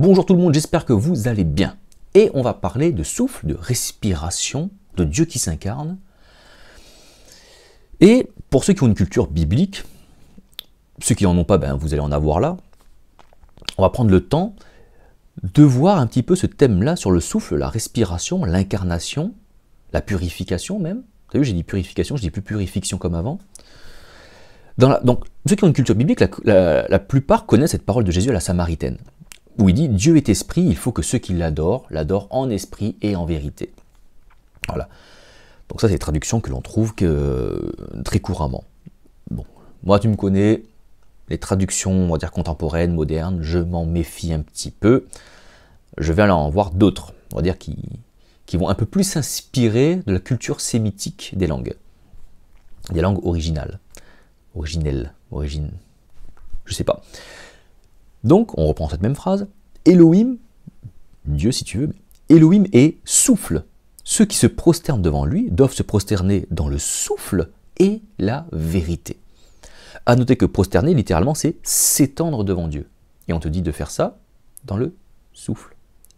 Bonjour tout le monde, j'espère que vous allez bien. Et on va parler de souffle, de respiration, de Dieu qui s'incarne. Et pour ceux qui ont une culture biblique, ceux qui n'en ont pas, ben, vous allez en avoir là. On va prendre le temps de voir un petit peu ce thème-là sur le souffle, la respiration, l'incarnation, la purification même. Vous avez vu, j'ai dit purification, je dis plus purification comme avant. Dans donc, ceux qui ont une culture biblique, la plupart connaissent cette parole de Jésus à la Samaritaine où il dit Dieu est esprit, il faut que ceux qui l'adorent l'adorent en esprit et en vérité. Voilà. Donc ça, c'est des traductions que l'on trouve que, euh, très couramment. Bon, moi, tu me connais, les traductions, on va dire contemporaines, modernes, je m'en méfie un petit peu. Je vais en voir d'autres, on va dire qui, vont un peu plus s'inspirer de la culture sémitique des langues, des langues originales, originelles, origine, je sais pas. Donc, on reprend cette même phrase. Elohim, Dieu si tu veux, Elohim est souffle. Ceux qui se prosternent devant lui doivent se prosterner dans le souffle et la vérité. À noter que prosterner, littéralement, c'est s'étendre devant Dieu. Et on te dit de faire ça dans le souffle.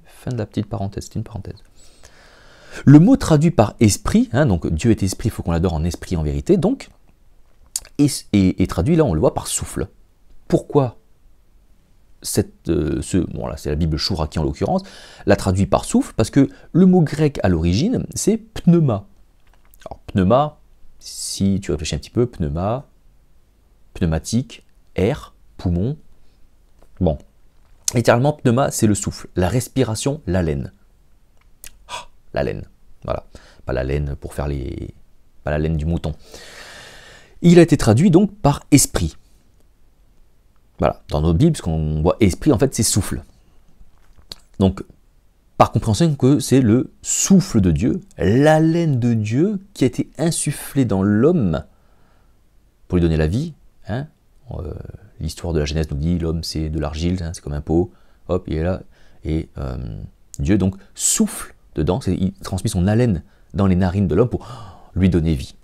Fin de la petite parenthèse, c'est une parenthèse. Le mot traduit par esprit, hein, donc Dieu est esprit, il faut qu'on l'adore en esprit en vérité, donc, est traduit là, on le voit par souffle. Pourquoi cette, euh, ce, bon là c'est la Bible Chouraki en l'occurrence, la traduit par souffle parce que le mot grec à l'origine c'est pneuma. Alors pneuma, si tu réfléchis un petit peu, pneuma, pneumatique, air, poumon. Bon, littéralement pneuma c'est le souffle, la respiration, la laine, Ah, laine. voilà, pas la laine pour faire les, pas la laine du mouton. Il a été traduit donc par esprit. Voilà, dans nos Bibles, ce qu'on voit esprit, en fait, c'est souffle. Donc, par compréhension que c'est le souffle de Dieu, l'haleine de Dieu qui a été insufflée dans l'homme pour lui donner la vie. Hein. Euh, l'histoire de la Genèse nous dit l'homme c'est de l'argile, hein, c'est comme un pot, hop, il est là. Et euh, Dieu donc souffle dedans, il transmet son haleine dans les narines de l'homme pour lui donner vie.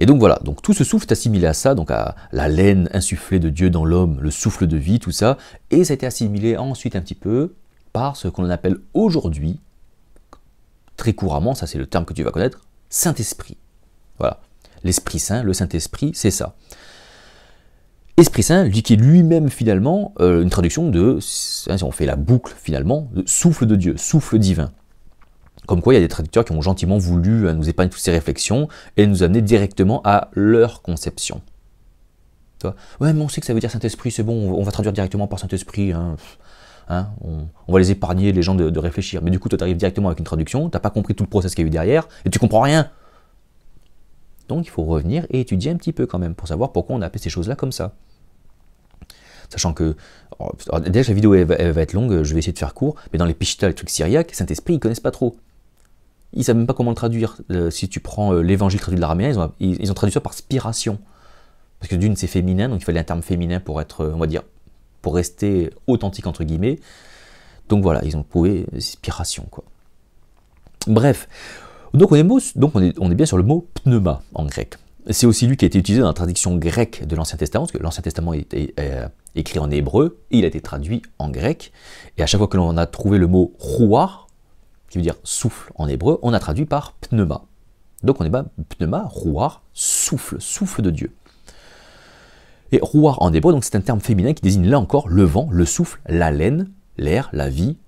Et donc voilà, donc tout ce souffle est assimilé à ça, donc à la laine insufflée de Dieu dans l'homme, le souffle de vie, tout ça, et ça a été assimilé ensuite un petit peu par ce qu'on appelle aujourd'hui, très couramment, ça c'est le terme que tu vas connaître, Saint-Esprit. Voilà, l'Esprit Saint, le Saint-Esprit, c'est ça. Esprit Saint, lui qui est lui-même finalement euh, une traduction de, si on fait la boucle finalement, souffle de Dieu, souffle divin. Comme quoi, il y a des traducteurs qui ont gentiment voulu euh, nous épargner toutes ces réflexions et nous amener directement à leur conception. Ouais, mais on sait que ça veut dire Saint-Esprit, c'est bon, on va traduire directement par Saint-Esprit. Hein. Hein, on, va les épargner, les gens, de, réfléchir. Mais du coup, toi, tu arrives directement avec une traduction, t'as pas compris tout le process qu'il y a eu derrière, et tu comprends rien. Donc, il faut revenir et étudier un petit peu quand même, pour savoir pourquoi on a appelé ces choses-là comme ça. Sachant que, déjà, la vidéo va être longue, je vais essayer de faire court, mais dans les pichitas, les trucs syriaques, Saint-Esprit, ils connaissent pas trop ils savent même pas comment le traduire. Euh, si tu prends euh, l'évangile traduit de l'araméen, ils ont, traduit ça par spiration. Parce que d'une, c'est féminin, donc il fallait un terme féminin pour être, euh, on va dire, pour rester authentique, entre guillemets. Donc voilà, ils ont trouvé spiration, quoi. Bref. Donc on est, donc on est, bien sur le mot pneuma en grec. C'est aussi lui qui a été utilisé dans la traduction grecque de l'Ancien Testament, parce que l'Ancien Testament est, écrit en hébreu, et il a été traduit en grec. Et à chaque fois que l'on a trouvé le mot roua, qui veut dire souffle en hébreu, on a traduit par pneuma. Donc on est pas pneuma, rouar, souffle, souffle de Dieu. Et rouar en hébreu, donc c'est un terme féminin qui désigne là encore le vent, le souffle, la laine, l'air, la vie,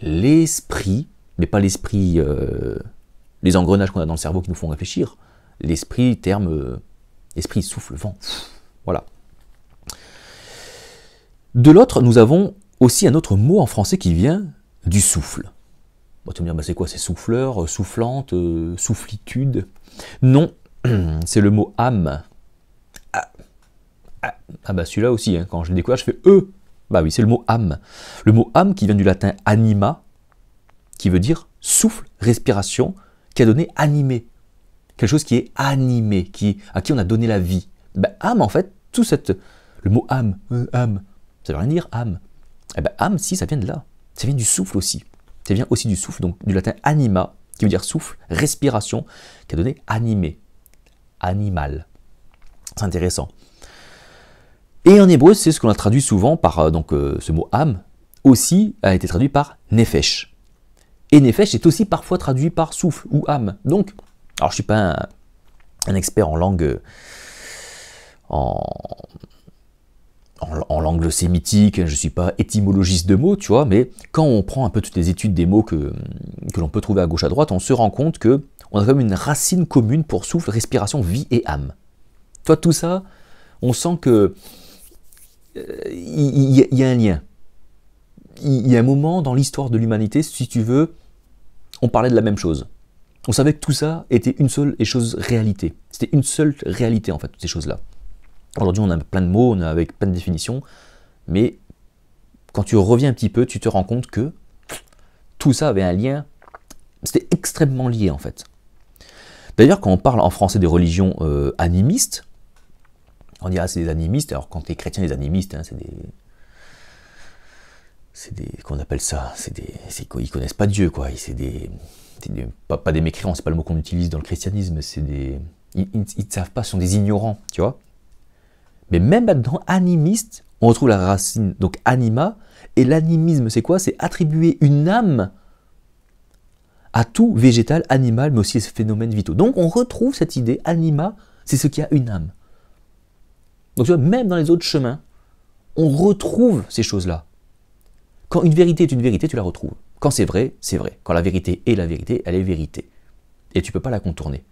l'esprit, mais pas l'esprit, euh, les engrenages qu'on a dans le cerveau qui nous font réfléchir, l'esprit, terme, euh, esprit, souffle, vent, voilà. De l'autre, nous avons aussi un autre mot en français qui vient du souffle tu me dis, bah, c'est quoi C'est souffleur, euh, soufflante, euh, soufflitude Non, c'est le mot âme. Ah, ah, ah bah celui-là aussi, hein. quand je le découvre, je fais E. Bah oui, c'est le mot âme. Le mot âme qui vient du latin anima, qui veut dire souffle, respiration, qui a donné animé. Quelque chose qui est animé, qui, à qui on a donné la vie. Bah, âme, en fait, tout cette, le mot âme, euh, âme, ça veut rien dire âme. Eh bah, âme, si, ça vient de là. Ça vient du souffle aussi ça vient aussi du souffle, donc du latin anima, qui veut dire souffle, respiration, qui a donné animé, animal. C'est intéressant. Et en hébreu, c'est ce qu'on a traduit souvent par euh, donc euh, ce mot âme, aussi a été traduit par nefesh. Et nefesh est aussi parfois traduit par souffle ou âme. Donc, alors je suis pas un expert en langue, euh, en, en, en langue sémitique, je suis pas étymologiste de mots, tu vois, mais quand on prend un peu toutes les études des mots que, que l'on peut trouver à gauche à droite, on se rend compte que on a quand même une racine commune pour souffle, respiration, vie et âme. Toi, tout ça, on sent que euh, il y, a un lien. Il y, y, a un moment dans l'histoire de l'humanité, si tu veux, on parlait de la même chose. On savait que tout ça était une seule et chose réalité. C'était une seule réalité en fait, toutes ces choses-là. Aujourd'hui, on a plein de mots, on a avec plein de définitions, mais quand tu reviens un petit peu, tu te rends compte que tout ça avait un lien, c'était extrêmement lié en fait. D'ailleurs, quand on parle en français des religions euh, animistes, on dit c'est des animistes, alors quand tu es chrétien, des animistes, hein, c'est des... C'est des... qu'on appelle ça C'est des... Ils connaissent pas Dieu, quoi. C'est des... Pas, des mécréants, c'est pas le mot qu'on utilise dans le christianisme, c'est des... Ils ne savent pas, ce sont des ignorants, tu vois. Mais même là animiste, on retrouve la racine, donc anima. Et l'animisme, c'est quoi C'est attribuer une âme à tout végétal, animal, mais aussi à phénomène vitaux. Donc on retrouve cette idée, anima, c'est ce qui a une âme. Donc tu vois, même dans les autres chemins, on retrouve ces choses-là. Quand une vérité est une vérité, tu la retrouves. Quand c'est vrai, c'est vrai. Quand la vérité est la vérité, elle est vérité. Et tu ne peux pas la contourner.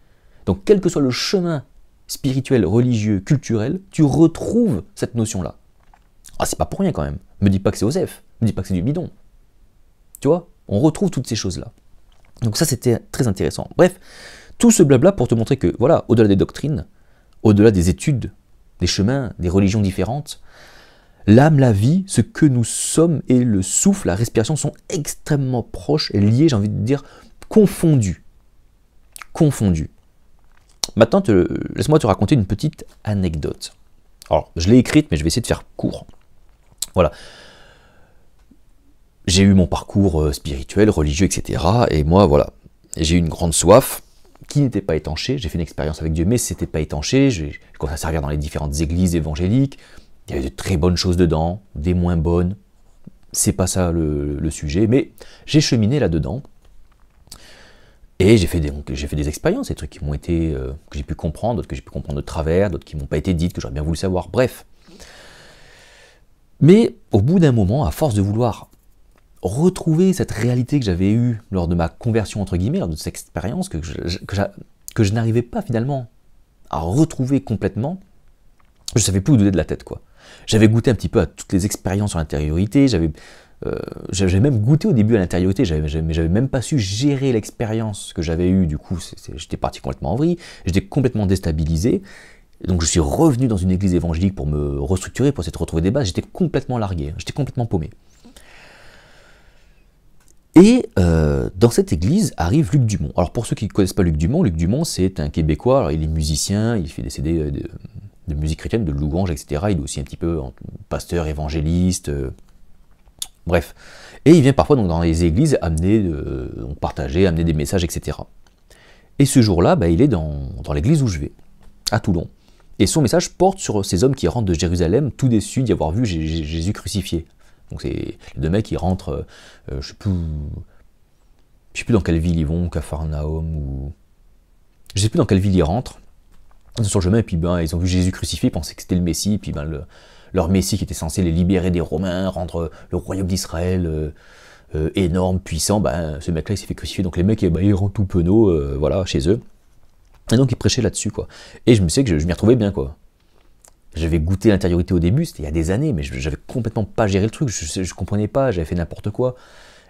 Donc quel que soit le chemin spirituel, religieux, culturel, tu retrouves cette notion-là. Ah, c'est pas pour rien quand même. Me dis pas que c'est Osef, me dis pas que c'est du bidon. Tu vois, on retrouve toutes ces choses-là. Donc ça, c'était très intéressant. Bref, tout ce blabla pour te montrer que, voilà, au-delà des doctrines, au-delà des études, des chemins, des religions différentes, l'âme, la vie, ce que nous sommes et le souffle, la respiration sont extrêmement proches et liés, j'ai envie de dire, confondus. Confondus. Maintenant, laisse-moi te raconter une petite anecdote. Alors, je l'ai écrite, mais je vais essayer de faire court. Voilà. J'ai eu mon parcours euh, spirituel, religieux, etc. Et moi, voilà, j'ai eu une grande soif qui n'était pas étanchée. J'ai fait une expérience avec Dieu, mais ce n'était pas étanché. J'ai commencé à servir dans les différentes églises évangéliques. Il y avait de très bonnes choses dedans, des moins bonnes. C'est pas ça le sujet, mais j'ai cheminé là-dedans. Et j'ai fait, des, fait des expériences, des trucs qui m'ont été, euh, que j'ai pu comprendre, d'autres que j'ai pu comprendre de travers, d'autres qui m'ont pas été dites, que j'aurais bien voulu savoir, bref. Mais au bout d'un moment, à force de vouloir retrouver cette réalité que j'avais eue lors de ma conversion, entre guillemets, lors de cette expérience, que je, que, n'arrivais pas finalement à retrouver complètement, je savais plus où donner de la tête, quoi. J'avais goûté un petit peu à toutes les expériences sur l'intériorité, j'avais euh, j'avais même goûté au début à l'intériorité, mais j'avais même pas su gérer l'expérience que j'avais eue. Du coup, j'étais parti complètement en vrille, j'étais complètement déstabilisé. Donc je suis revenu dans une église évangélique pour me restructurer, pour essayer de retrouver des bases. J'étais complètement largué, hein. j'étais complètement paumé. Et euh, dans cette église arrive Luc Dumont. Alors pour ceux qui ne connaissent pas Luc Dumont, Luc Dumont c'est un Québécois, il est musicien, il fait des CD euh, de, musique chrétienne, de louanges, etc. Il est aussi un petit peu pasteur évangéliste, Bref. Et il vient parfois donc, dans les églises amener, euh, donc, partager, amener des messages, etc. Et ce jour-là, bah, il est dans, l'église où je vais, à Toulon. Et son message porte sur ces hommes qui rentrent de Jérusalem tout déçus d'y avoir vu Jésus crucifié. Donc c'est les deux mecs qui rentrent, euh, je sais plus, je sais plus dans quelle ville ils vont, Capharnaüm ou je sais plus dans quelle ville ils rentrent. Ils sont sur chemin et puis ben ils ont vu Jésus crucifié, ils pensaient que c'était le Messie, et puis ben le, leur Messie qui était censé les libérer des Romains, rendre euh, le royaume d'Israël euh, euh, énorme, puissant, ben, ce mec-là il s'est fait crucifier. Donc les mecs, eh ben, ils rendent tout penaud, voilà, chez eux. Et donc ils prêchaient là-dessus, quoi. Et je me sais que je, m'y retrouvais bien, quoi. J'avais goûté l'intériorité au début, c'était il y a des années, mais j'avais complètement pas géré le truc, je, je comprenais pas, j'avais fait n'importe quoi.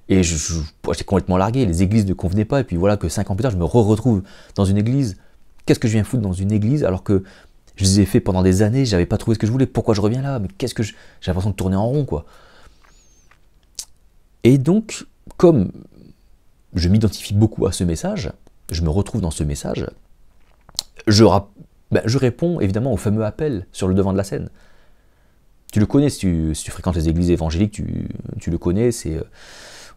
Et j'étais complètement largué, les églises ne convenaient pas, et puis voilà que cinq ans plus tard, je me re retrouve dans une église. Qu'est-ce que je viens foutre dans une église alors que je les ai fait pendant des années, j'avais pas trouvé ce que je voulais. Pourquoi je reviens là Mais qu'est-ce que j'ai l'impression de tourner en rond, quoi. Et donc, comme je m'identifie beaucoup à ce message, je me retrouve dans ce message, je, ben, je réponds évidemment au fameux appel sur le devant de la scène. Tu le connais si tu, si tu fréquentes les églises évangéliques, tu, tu le connais, c'est euh,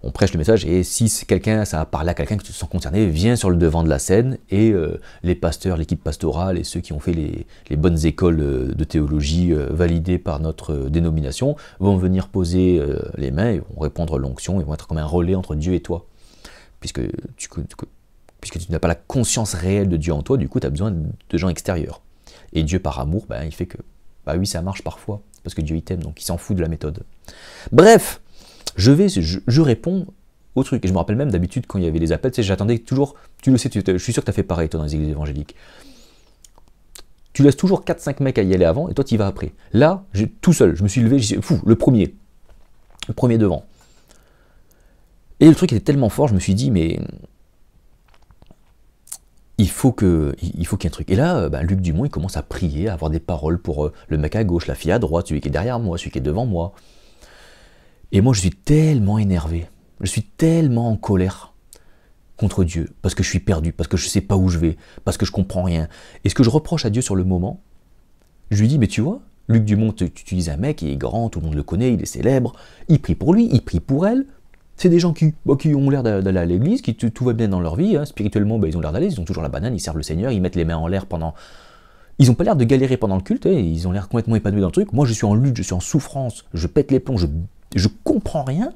on prêche le message et si quelqu'un, ça a parlé à quelqu'un qui se sent concerné, viens sur le devant de la scène et euh, les pasteurs, l'équipe pastorale et ceux qui ont fait les, bonnes écoles euh, de théologie euh, validées par notre dénomination vont venir poser les mains et vont répondre l'onction et vont être comme un relais entre Dieu et toi. Puisque tu, n'as pas la conscience réelle de Dieu en toi, du coup tu as besoin de gens extérieurs. Et Dieu par amour, ben, il fait que, bah oui ça marche parfois, parce que Dieu il t'aime, donc il s'en fout de la méthode. Bref, je vais, je, réponds au truc. Et je me rappelle même d'habitude quand il y avait les appels, c'est j'attendais toujours, tu le sais, je suis sûr que tu as fait pareil toi dans les églises évangéliques. Tu laisses toujours 4-5 mecs à y aller avant et toi tu y vas après. Là, tout seul, je me suis levé, je suis fou, le premier. Le premier devant. Et le truc était tellement fort, je me suis dit, mais il faut il faut qu'il y ait un truc. Et là, euh, bah, Luc Dumont, il commence à prier, à avoir des paroles pour euh, le mec à gauche, la fille à droite, celui qui est derrière moi, celui qui est devant moi. Et moi, je suis tellement énervé, je suis tellement en colère contre Dieu, parce que je suis perdu, parce que je ne sais pas où je vais, parce que je comprends rien. Et ce que je reproche à Dieu sur le moment, je lui dis, mais tu vois, Luc Dumont, tu utilises un mec, il est grand, tout le monde le connaît, il est célèbre, il prie pour lui, il prie pour elle. C'est des gens qui, bah, qui ont l'air d'aller à l'église, qui tout va bien dans leur vie, hein. spirituellement, bah, ils ont l'air d'aller, ils ont toujours la banane, ils servent le Seigneur, ils mettent les mains en l'air pendant... Ils n'ont pas l'air de galérer pendant le culte, hein. ils ont l'air complètement épanouis dans le truc. Moi, je suis en lutte, je suis en souffrance, je pète les plombs, je je comprends rien.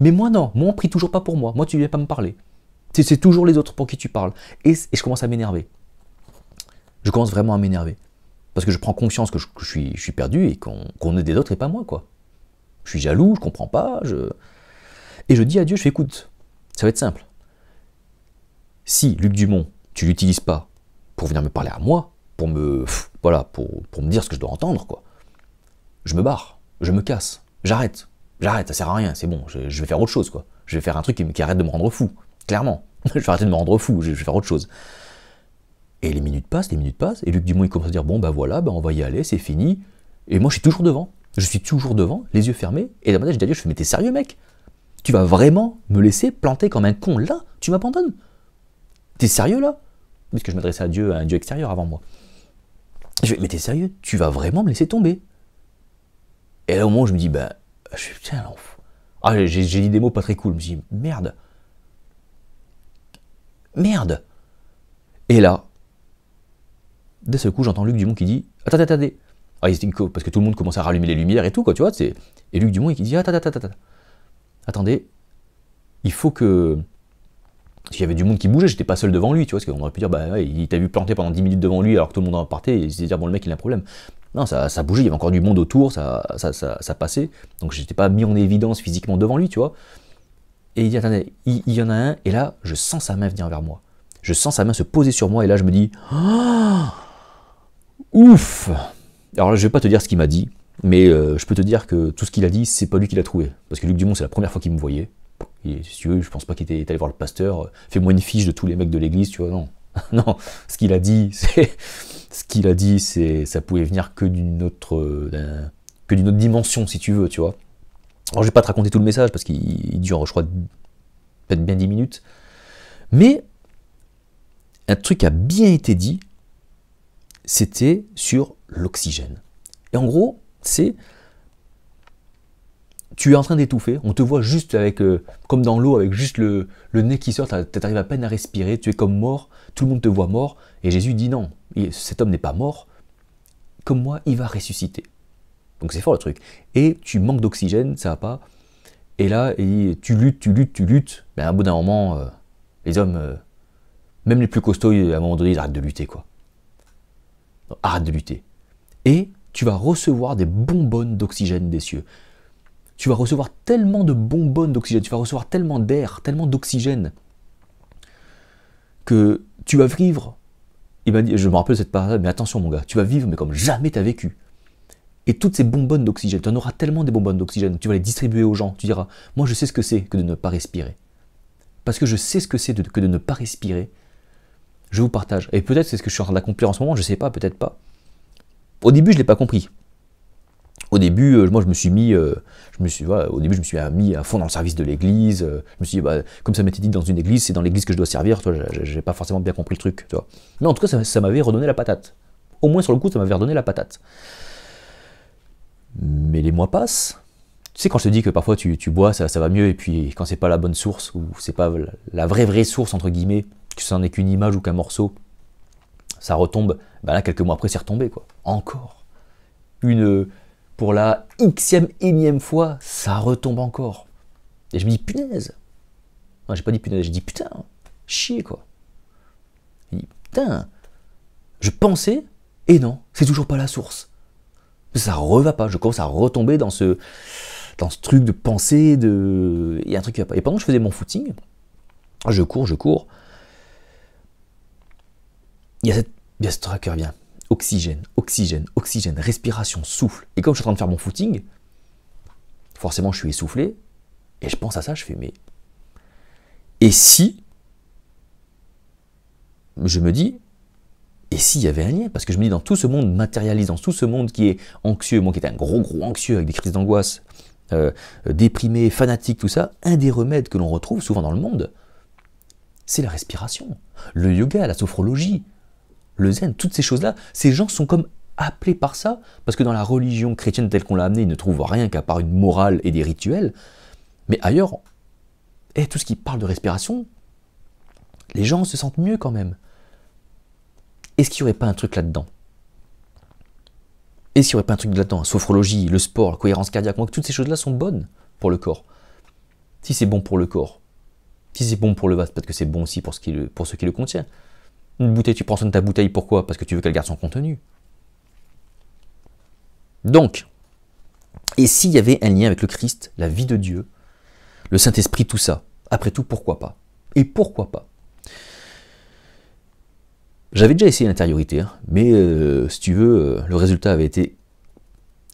Mais moi, non. Moi, on prie toujours pas pour moi. Moi, tu ne viens pas me parler. C'est toujours les autres pour qui tu parles. Et, je commence à m'énerver. Je commence vraiment à m'énerver. Parce que je prends conscience que je, suis, perdu et qu'on est des autres et pas moi, quoi. Je suis jaloux, je comprends pas. Je... Et je dis à Dieu, je fais écoute, ça va être simple. Si Luc Dumont, tu l'utilises pas pour venir me parler à moi, pour me, voilà, pour me dire ce que je dois entendre, quoi, je me barre, je me casse j'arrête, j'arrête, ça sert à rien, c'est bon, je, vais faire autre chose, quoi. Je vais faire un truc qui, arrête de me rendre fou, clairement. je vais arrêter de me rendre fou, je, vais faire autre chose. Et les minutes passent, les minutes passent, et Luc Dumont, il commence à dire, bon, ben voilà, ben on va y aller, c'est fini. Et moi, je suis toujours devant. Je suis toujours devant, les yeux fermés, et dans ma tête, je dis à Dieu, je fais, mais t'es sérieux, mec Tu vas vraiment me laisser planter comme un con là Tu m'abandonnes T'es sérieux, là Puisque je m'adressais à Dieu, à un Dieu extérieur avant moi. Je vais, mais t'es sérieux Tu vas vraiment me laisser tomber et là, au moment où je me dis, ben je suis putain, Ah, j'ai dit des mots pas très cool. Je me dis, merde. Merde. Et là, d'un ce coup, j'entends Luc Dumont qui dit, attendez, attendez. Ah, parce que tout le monde commence à rallumer les lumières et tout, quoi, tu vois. Et Luc Dumont qui dit, attendez, attendez, attendez. Attendez, il faut que. S'il y avait du monde qui bougeait, j'étais pas seul devant lui, tu vois, parce qu'on aurait pu dire, bah, il t'a vu planter pendant 10 minutes devant lui alors que tout le monde en partait, et il se dire, bon, le mec, il a un problème. Non, ça, ça bougeait, il y avait encore du monde autour, ça, ça, passait. Donc n'étais pas mis en évidence physiquement devant lui, tu vois. Et il dit, attendez, il, y en a un, et là, je sens sa main venir vers moi. Je sens sa main se poser sur moi, et là, je me dis, oh, ouf Alors je vais pas te dire ce qu'il m'a dit, mais euh, je peux te dire que tout ce qu'il a dit, c'est pas lui qui l'a trouvé. Parce que Luc Dumont, c'est la première fois qu'il me voyait. Et si tu veux, je pense pas qu'il était allé voir le pasteur. Euh, fais-moi une fiche de tous les mecs de l'église, tu vois, non. non, ce qu'il a dit, c'est ce qu'il a dit, c'est ça pouvait venir que d'une autre, euh, que d'une autre dimension, si tu veux, tu vois. Alors, je vais pas te raconter tout le message parce qu'il dure, je crois, peut-être bien 10 minutes. Mais un truc a bien été dit, c'était sur l'oxygène. Et en gros, c'est tu es en train d'étouffer, on te voit juste avec, euh, comme dans l'eau, avec juste le, le, nez qui sort, tu arrives à peine à respirer, tu es comme mort, tout le monde te voit mort, et Jésus dit non, cet homme n'est pas mort, comme moi, il va ressusciter. Donc c'est fort le truc. Et tu manques d'oxygène, ça va pas, et là, tu luttes, tu luttes, tu luttes, mais à un bout d'un moment, euh, les hommes, euh, même les plus costauds, à un moment donné, ils arrêtent de lutter, quoi. arrête de lutter. Et tu vas recevoir des bonbonnes d'oxygène des cieux tu vas recevoir tellement de bonbonnes d'oxygène, tu vas recevoir tellement d'air, tellement d'oxygène, que tu vas vivre. Il m'a dit, je me rappelle cette parole, mais attention mon gars, tu vas vivre mais comme jamais tu as vécu. Et toutes ces bonbonnes d'oxygène, tu en auras tellement des bonbonnes d'oxygène, tu vas les distribuer aux gens, tu diras, moi je sais ce que c'est que de ne pas respirer. Parce que je sais ce que c'est que de ne pas respirer, je vous partage. Et peut-être c'est ce que je suis en train d'accomplir en ce moment, je ne sais pas, peut-être pas. Au début, je ne l'ai pas compris. Au début, euh, moi, je me suis mis, euh, je me suis, au début, je me suis mis à fond dans le service de l'Église. Euh, je me suis bah, comme ça m'était dit dans une Église, c'est dans l'Église que je dois servir. Toi, j'ai pas forcément bien compris le truc. Toi. Mais en tout cas, ça, m'avait redonné la patate. Au moins sur le coup, ça m'avait redonné la patate. Mais les mois passent. Tu sais, quand je te dis que parfois tu, tu bois, ça, ça, va mieux, et puis quand c'est pas la bonne source, ou c'est pas la vraie vraie source, entre guillemets, que ça n'est est qu'une image ou qu'un morceau, ça retombe, ben là, quelques mois après, c'est retombé, quoi. Encore. Une, pour la xème, énième fois, ça retombe encore. Et je me dis, punaise. je j'ai pas dit punaise, j'ai dit putain, chier quoi. Je dis, putain, je pensais, et non, c'est toujours pas la source. Ça reva pas, je commence à retomber dans ce, dans ce truc de pensée, de... il y a un truc qui va pas. Et pendant que je faisais mon footing, je cours, je cours, il y a, cette... il y a ce truc qui revient oxygène, oxygène, oxygène, respiration, souffle. Et comme je suis en train de faire mon footing, forcément je suis essoufflé, et je pense à ça, je fais mais... Et si... Je me dis, et s'il y avait un lien Parce que je me dis, dans tout ce monde matérialiste, dans tout ce monde qui est anxieux, moi qui étais un gros, gros anxieux avec des crises d'angoisse, euh, euh, déprimé, fanatique, tout ça, un des remèdes que l'on retrouve souvent dans le monde, c'est la respiration, le yoga, la sophrologie, le zen, toutes ces choses-là, ces gens sont comme appelés par ça, parce que dans la religion chrétienne telle qu'on l'a amenée, ils ne trouvent rien qu'à part une morale et des rituels, mais ailleurs, et eh, tout ce qui parle de respiration, les gens se sentent mieux quand même. Est-ce qu'il n'y aurait pas un truc là-dedans Est-ce qu'il n'y aurait pas un truc là-dedans Sophrologie, le sport, la cohérence cardiaque, moi, toutes ces choses-là sont bonnes pour le corps. Si c'est bon pour le corps, si c'est bon pour le vase, peut-être que c'est bon aussi pour, ce qui pour ce qui le contient. Une bouteille, tu prends soin de ta bouteille, pourquoi Parce que tu veux qu'elle garde son contenu. Donc, et s'il y avait un lien avec le Christ, la vie de Dieu, le Saint-Esprit, tout ça, après tout, pourquoi pas Et pourquoi pas J'avais déjà essayé l'intériorité, hein, mais euh, si tu veux, euh, le résultat avait été horrible,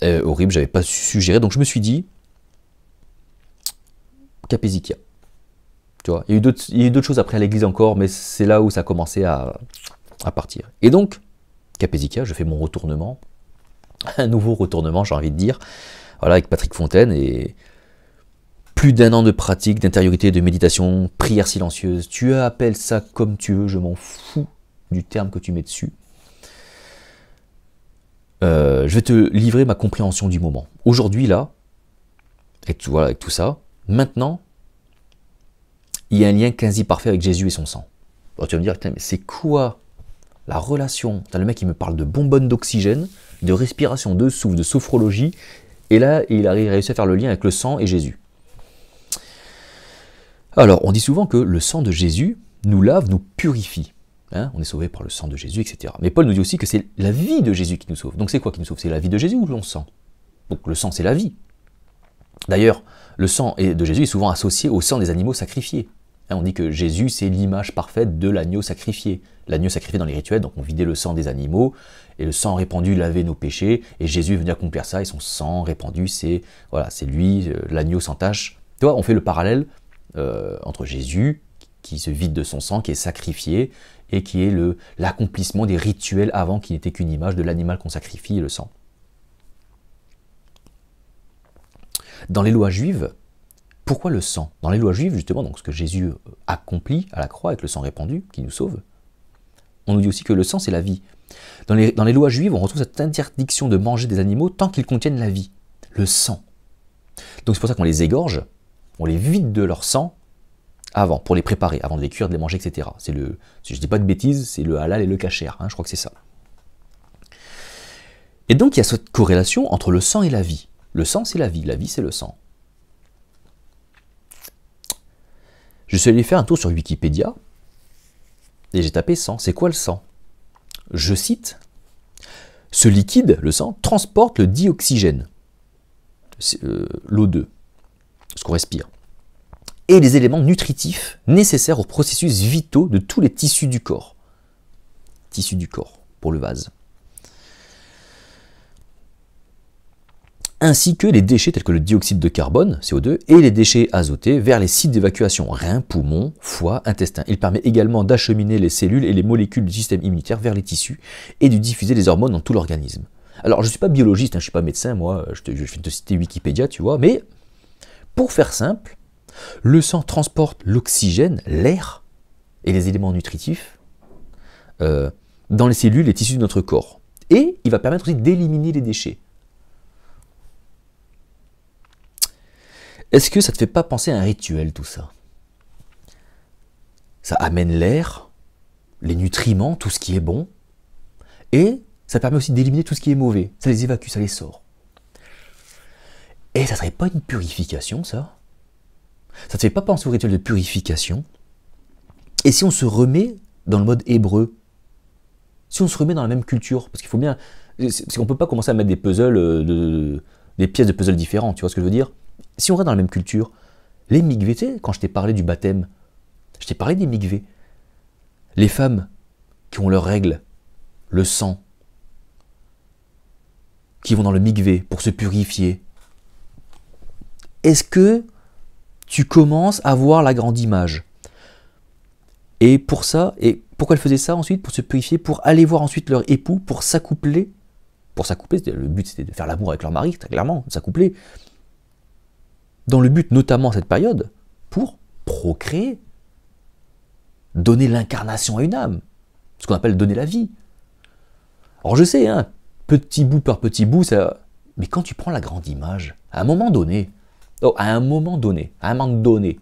euh, horrible, j'avais pas suggéré, donc je me suis dit, Capesikia il y a eu d'autres choses après à l'église encore, mais c'est là où ça a à, partir. Et donc, Capézica, je fais mon retournement, un nouveau retournement, j'ai envie de dire, voilà, avec Patrick Fontaine et plus d'un an de pratique, d'intériorité, de méditation, prière silencieuse. Tu appelles ça comme tu veux, je m'en fous du terme que tu mets dessus. Euh, je vais te livrer ma compréhension du moment. Aujourd'hui, là, et vois avec tout ça, maintenant, il y a un lien quasi parfait avec Jésus et son sang. Alors tu vas me dire, mais c'est quoi la relation T'as Le mec, qui me parle de bonbonne d'oxygène, de respiration, de souffle, de sophrologie, et là, il a réussi à faire le lien avec le sang et Jésus. Alors, on dit souvent que le sang de Jésus nous lave, nous purifie. Hein. on est sauvé par le sang de Jésus, etc. Mais Paul nous dit aussi que c'est la vie de Jésus qui nous sauve. Donc c'est quoi qui nous sauve C'est la vie de Jésus ou le sang Donc le sang, c'est la vie. D'ailleurs, le sang de Jésus est souvent associé au sang des animaux sacrifiés. Hein, on dit que Jésus, c'est l'image parfaite de l'agneau sacrifié. L'agneau sacrifié dans les rituels, donc on vidait le sang des animaux, et le sang répandu lavait nos péchés, et Jésus est venu accomplir ça, et son sang répandu, c'est voilà, c'est lui, euh, l'agneau sans tache. Tu on fait le parallèle euh, entre Jésus, qui se vide de son sang, qui est sacrifié, et qui est le l'accomplissement des rituels avant, qui n'était qu'une image de l'animal qu'on sacrifie et le sang. Dans les lois juives, pourquoi le sang Dans les lois juives, justement, donc ce que Jésus euh, accomplit à la croix avec le sang répandu qui nous sauve, on nous dit aussi que le sang, c'est la vie. Dans les, dans les lois juives, on retrouve cette interdiction de manger des animaux tant qu'ils contiennent la vie, le sang. Donc c'est pour ça qu'on les égorge, on les vide de leur sang avant, pour les préparer, avant de les cuire, de les manger, etc. C'est le, si je dis pas de bêtises, c'est le halal et le cacher, hein, je crois que c'est ça. Et donc il y a cette corrélation entre le sang et la vie. Le sang, c'est la vie, la vie, c'est le sang. Je suis allé faire un tour sur Wikipédia et j'ai tapé sang. C'est quoi le sang Je cite Ce liquide, le sang, transporte le dioxygène, euh, l'eau l'O2, ce qu'on respire, et les éléments nutritifs nécessaires aux processus vitaux de tous les tissus du corps. Tissus du corps, pour le vase. ainsi que les déchets tels que le dioxyde de carbone, CO2, et les déchets azotés vers les sites d'évacuation, reins, poumons, foie, intestin. Il permet également d'acheminer les cellules et les molécules du système immunitaire vers les tissus et de diffuser les hormones dans tout l'organisme. Alors je ne suis pas biologiste, hein, je ne suis pas médecin, moi, je, te, de citer Wikipédia, tu vois, mais pour faire simple, le sang transporte l'oxygène, l'air et les éléments nutritifs euh, dans les cellules et tissus de notre corps. Et il va permettre aussi d'éliminer les déchets. Est-ce que ça ne te fait pas penser à un rituel tout ça Ça amène l'air, les nutriments, tout ce qui est bon, et ça permet aussi d'éliminer tout ce qui est mauvais. Ça les évacue, ça les sort. Et ça serait pas une purification, ça Ça te fait pas penser au rituel de purification Et si on se remet dans le mode hébreu Si on se remet dans la même culture Parce qu'il faut bien. Parce qu'on peut pas commencer à mettre des puzzles, euh, de... des pièces de puzzles différents. tu vois ce que je veux dire si on reste dans la même culture, les migvés, tu sais, quand je t'ai parlé du baptême, je t'ai parlé des migvés. Les femmes qui ont leurs règles, le sang, qui vont dans le migvé pour se purifier. Est-ce que tu commences à voir la grande image Et pour ça, et pourquoi elles faisaient ça ensuite Pour se purifier, pour aller voir ensuite leur époux, pour s'accoupler. Pour s'accoupler, le but c'était de faire l'amour avec leur mari, très clairement, s'accoupler dans le but notamment cette période, pour procréer, donner l'incarnation à une âme, ce qu'on appelle donner la vie. Alors je sais, hein, petit bout par petit bout, ça... mais quand tu prends la grande image, à un moment donné, oh, à un moment donné, à un moment donné,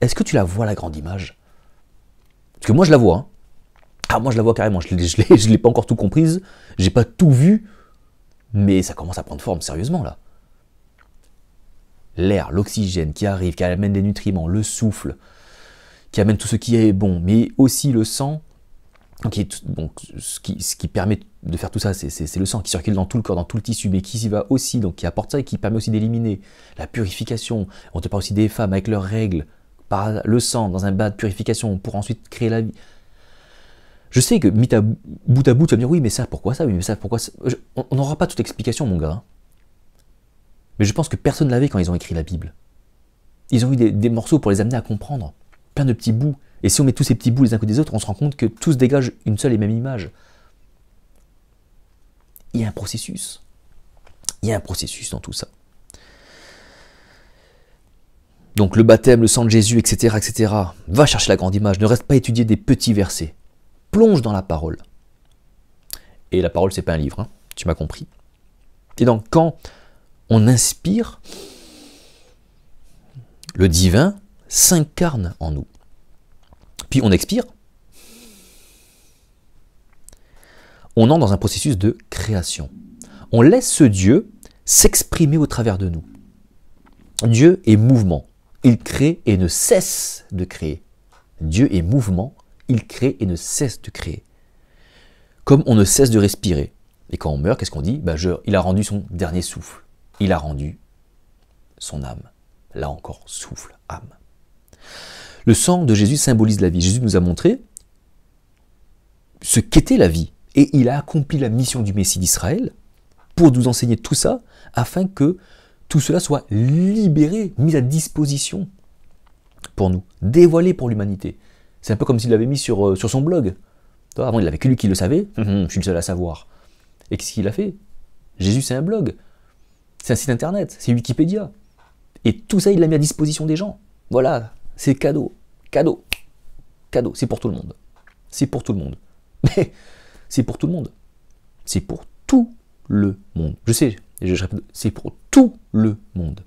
est-ce que tu la vois la grande image Parce que moi je la vois. Hein. Ah moi je la vois carrément, je ne l'ai pas encore tout comprise, j'ai pas tout vu, mais ça commence à prendre forme sérieusement là l'air, l'oxygène qui arrive, qui amène des nutriments, le souffle, qui amène tout ce qui est bon, mais aussi le sang, qui est donc, ce, qui, ce, qui, permet de faire tout ça, c'est le sang qui circule dans tout le corps, dans tout le tissu, mais qui s'y va aussi, donc qui apporte ça et qui permet aussi d'éliminer la purification. On te parle aussi des femmes avec leurs règles, par le sang dans un bas de purification pour ensuite créer la vie. Je sais que bout à bout, tu vas me dire oui, mais ça, pourquoi ça Oui, mais ça, pourquoi On n'aura pas toute explication mon gars. Mais je pense que personne ne l'avait quand ils ont écrit la Bible. Ils ont eu des, morceaux pour les amener à comprendre, plein de petits bouts. Et si on met tous ces petits bouts les uns côté des autres, on se rend compte que tous dégagent une seule et même image. Il y a un processus. Il y a un processus dans tout ça. Donc le baptême, le sang de Jésus, etc., etc. Va chercher la grande image. Ne reste pas à étudier des petits versets. Plonge dans la parole. Et la parole, c'est pas un livre. Hein. tu m'as compris. Et donc quand on inspire, le divin s'incarne en nous. Puis on expire, on entre dans un processus de création. On laisse ce Dieu s'exprimer au travers de nous. Dieu est mouvement, il crée et ne cesse de créer. Dieu est mouvement, il crée et ne cesse de créer. Comme on ne cesse de respirer. Et quand on meurt, qu'est-ce qu'on dit bah, Il a rendu son dernier souffle il a rendu son âme. Là encore, souffle, âme. Le sang de Jésus symbolise la vie. Jésus nous a montré ce qu'était la vie. Et il a accompli la mission du Messie d'Israël pour nous enseigner tout ça, afin que tout cela soit libéré, mis à disposition pour nous, dévoilé pour l'humanité. C'est un peu comme s'il l'avait mis sur, euh, son blog. Avant, il n'avait que lui qui le savait, hum, hum, je suis le seul à savoir. Et qu'est-ce qu'il a fait Jésus, c'est un blog. C'est un site internet, c'est Wikipédia. Et tout ça, il l'a mis à disposition des gens. Voilà, c'est cadeau. Cadeau. Cadeau, c'est pour tout le monde. C'est pour tout le monde. Mais c'est pour tout le monde. C'est pour tout le monde. Je sais, répète, c'est pour tout le monde.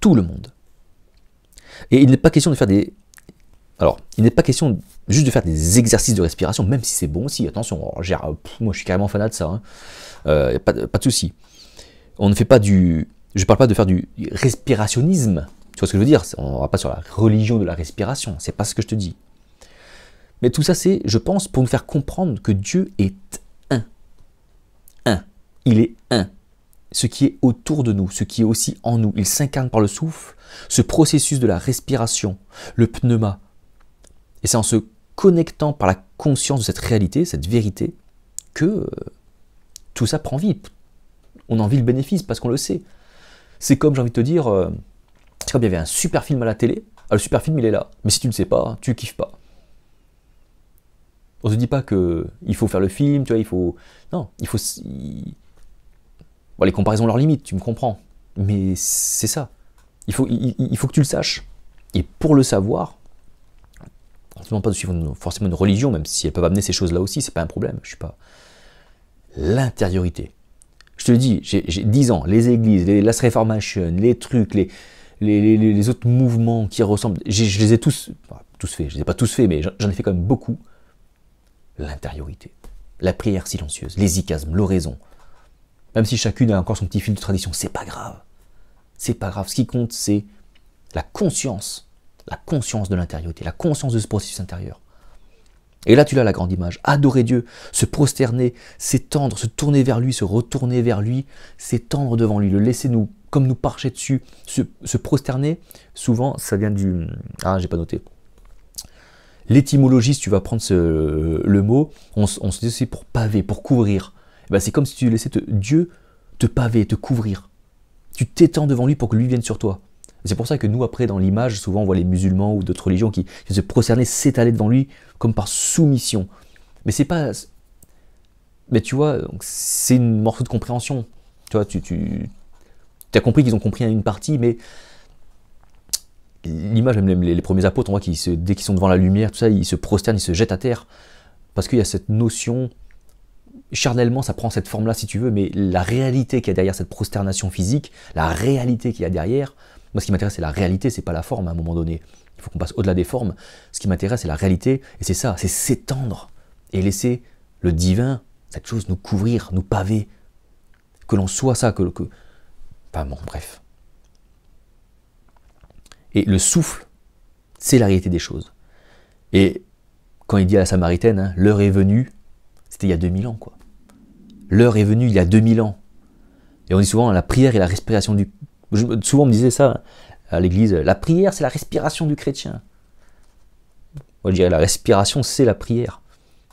Tout le monde. Et il n'est pas question de faire des. Alors, il n'est pas question de juste de faire des exercices de respiration, même si c'est bon aussi, attention, euh, moi je suis carrément fanat de ça, hein. euh, pas, de souci. On ne fait pas du... Je parle pas de faire du respirationnisme, tu vois ce que je veux dire On ne va pas sur la religion de la respiration, c'est pas ce que je te dis. Mais tout ça c'est, je pense, pour nous faire comprendre que Dieu est un. Un. Il est un. Ce qui est autour de nous, ce qui est aussi en nous, il s'incarne par le souffle, ce processus de la respiration, le pneuma. Et c'est en ce connectant par la conscience de cette réalité, cette vérité, que euh, tout ça prend vie. On en vit le bénéfice parce qu'on le sait. C'est comme, j'ai envie de te dire, euh, c'est comme il y avait un super film à la télé. Ah, le super film, il est là. Mais si tu ne sais pas, tu kiffes pas. On ne se dit pas que euh, il faut faire le film, tu vois, il faut. Non, il faut. les comparaisons ont leurs limites, tu me comprends. Mais c'est ça. Il faut, il faut que tu le saches. Et pour le savoir, forcément pas de suivre forcément une religion, même si elles peuvent amener ces choses-là aussi, c'est pas un problème. Je suis pas. L'intériorité. Je te le dis, j'ai dix ans, les églises, les Last Reformation, les trucs, les, les, autres mouvements qui ressemblent, je les ai tous, tous faits, je les ai pas tous faits, mais j'en ai fait quand même beaucoup. L'intériorité, la prière silencieuse, les icasmes, l'oraison. Même si chacune a encore son petit fil de tradition, c'est pas grave. C'est pas grave. Ce qui compte, c'est la conscience la conscience de l'intériorité, la conscience de ce processus intérieur. Et là, tu l'as la grande image. Adorer Dieu, se prosterner, s'étendre, se tourner vers lui, se retourner vers lui, s'étendre devant lui, le laisser nous, comme nous parcher dessus, se, prosterner. Souvent, ça vient du. Ah, j'ai pas noté. L'étymologie, si tu vas prendre ce, le mot, on, se dit c'est pour paver, pour couvrir. Eh ben, c'est comme si tu laissais Dieu te paver, te couvrir. Tu t'étends devant lui pour que lui vienne sur toi. C'est pour ça que nous, après, dans l'image, souvent on voit les musulmans ou d'autres religions qui, se prosterner s'étaler devant lui comme par soumission. Mais c'est pas. Mais tu vois, c'est une morceau de compréhension. Tu vois, tu, as compris qu'ils ont compris une partie, mais l'image, même les, premiers apôtres, on voit qu'ils dès qu'ils sont devant la lumière, tout ça, ils se prosternent, ils se jettent à terre. Parce qu'il y a cette notion, charnellement, ça prend cette forme-là si tu veux, mais la réalité qu'il y a derrière cette prosternation physique, la réalité qu'il y a derrière, moi, ce qui m'intéresse, c'est la réalité, c'est pas la forme à un moment donné. Il faut qu'on passe au-delà des formes. Ce qui m'intéresse, c'est la réalité, et c'est ça, c'est s'étendre et laisser le divin, cette chose, nous couvrir, nous paver. Que l'on soit ça, que. que... Enfin bon, bref. Et le souffle, c'est la réalité des choses. Et quand il dit à la Samaritaine, hein, l'heure est venue, c'était il y a 2000 ans, quoi. L'heure est venue il y a 2000 ans. Et on dit souvent, hein, la prière et la respiration du souvent, on me disait ça à l'église la prière, c'est la respiration du chrétien. On je dirais la respiration, c'est la prière.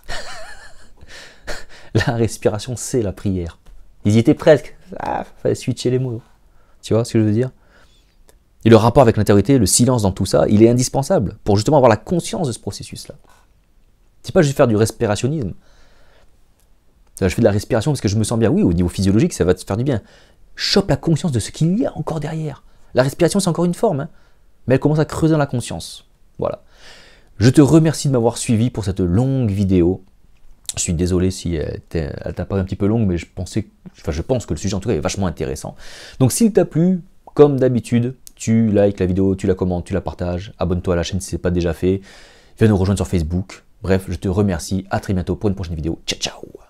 la respiration, c'est la prière. Ils y étaient presque. il ah, fallait switcher les mots. Tu vois ce que je veux dire Et le rapport avec l'intériorité, le silence dans tout ça, il est indispensable pour justement avoir la conscience de ce processus-là. C'est pas juste faire du respirationnisme. Je fais de la respiration parce que je me sens bien. Oui, au niveau physiologique, ça va te faire du bien chope la conscience de ce qu'il y a encore derrière. La respiration, c'est encore une forme, hein. mais elle commence à creuser dans la conscience. Voilà. Je te remercie de m'avoir suivi pour cette longue vidéo. Je suis désolé si elle t'a paru un petit peu longue, mais je, pensais, je pense que le sujet en tout cas est vachement intéressant. Donc s'il t'a plu, comme d'habitude, tu likes la vidéo, tu la commentes, tu la partages, abonne-toi à la chaîne si ce n'est pas déjà fait, viens nous rejoindre sur Facebook. Bref, je te remercie, à très bientôt pour une prochaine vidéo. Ciao ciao